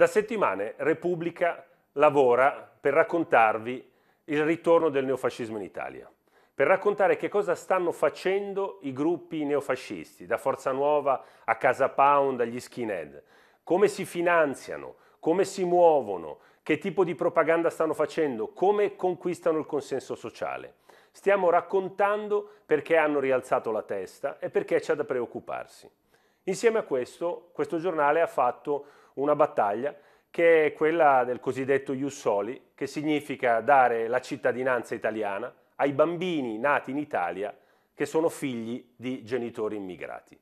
Da settimane Repubblica lavora per raccontarvi il ritorno del neofascismo in Italia, per raccontare che cosa stanno facendo i gruppi neofascisti, da Forza Nuova a Casa Pound agli skinhead, come si finanziano, come si muovono, che tipo di propaganda stanno facendo, come conquistano il consenso sociale. Stiamo raccontando perché hanno rialzato la testa e perché c'è da preoccuparsi. Insieme a questo, questo giornale ha fatto una battaglia che è quella del cosiddetto Jussoli, che significa dare la cittadinanza italiana ai bambini nati in Italia che sono figli di genitori immigrati.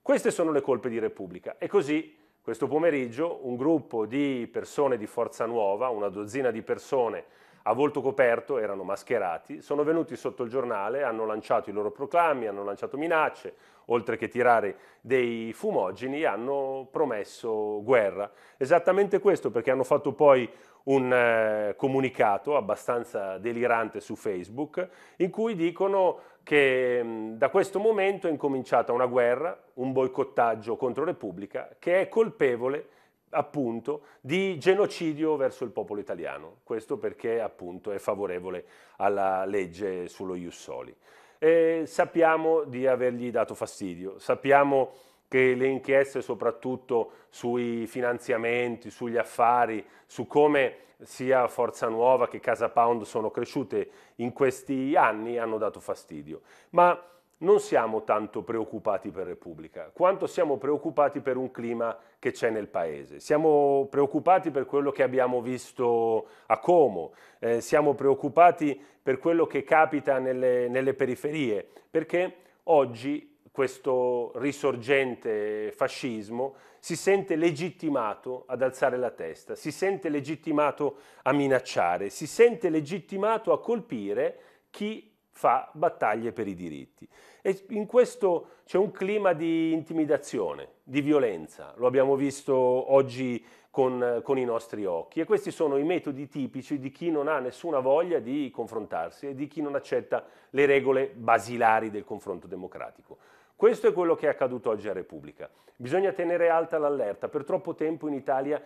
Queste sono le colpe di Repubblica e così questo pomeriggio un gruppo di persone di Forza Nuova, una dozzina di persone a volto coperto, erano mascherati, sono venuti sotto il giornale, hanno lanciato i loro proclami, hanno lanciato minacce, oltre che tirare dei fumogeni, hanno promesso guerra. Esattamente questo perché hanno fatto poi un eh, comunicato abbastanza delirante su Facebook in cui dicono che mh, mm, da questo momento è incominciata una guerra, un boicottaggio contro Repubblica che è colpevole appunto di genocidio verso il popolo italiano, questo perché appunto è favorevole alla legge sullo Jussoli. E sappiamo di avergli dato fastidio, sappiamo che le inchieste soprattutto sui finanziamenti, sugli affari, su come sia Forza Nuova che Casa Pound sono cresciute in questi anni hanno dato fastidio. Ma non siamo tanto preoccupati per Repubblica, quanto siamo preoccupati per un clima che c'è nel paese. Siamo preoccupati per quello che abbiamo visto a Como, eh, siamo preoccupati per quello che capita nelle, nelle periferie, perché oggi questo risorgente fascismo si sente legittimato ad alzare la testa, si sente legittimato a minacciare, si sente legittimato a colpire chi fa battaglie per i diritti. E in questo c'è un clima di intimidazione, di violenza, lo abbiamo visto oggi con, con, i nostri occhi e questi sono i metodi tipici di chi non ha nessuna voglia di confrontarsi e di chi non accetta le regole basilari del confronto democratico. Questo è quello che è accaduto oggi a Repubblica. Bisogna tenere alta l'allerta. Per troppo tempo in Italia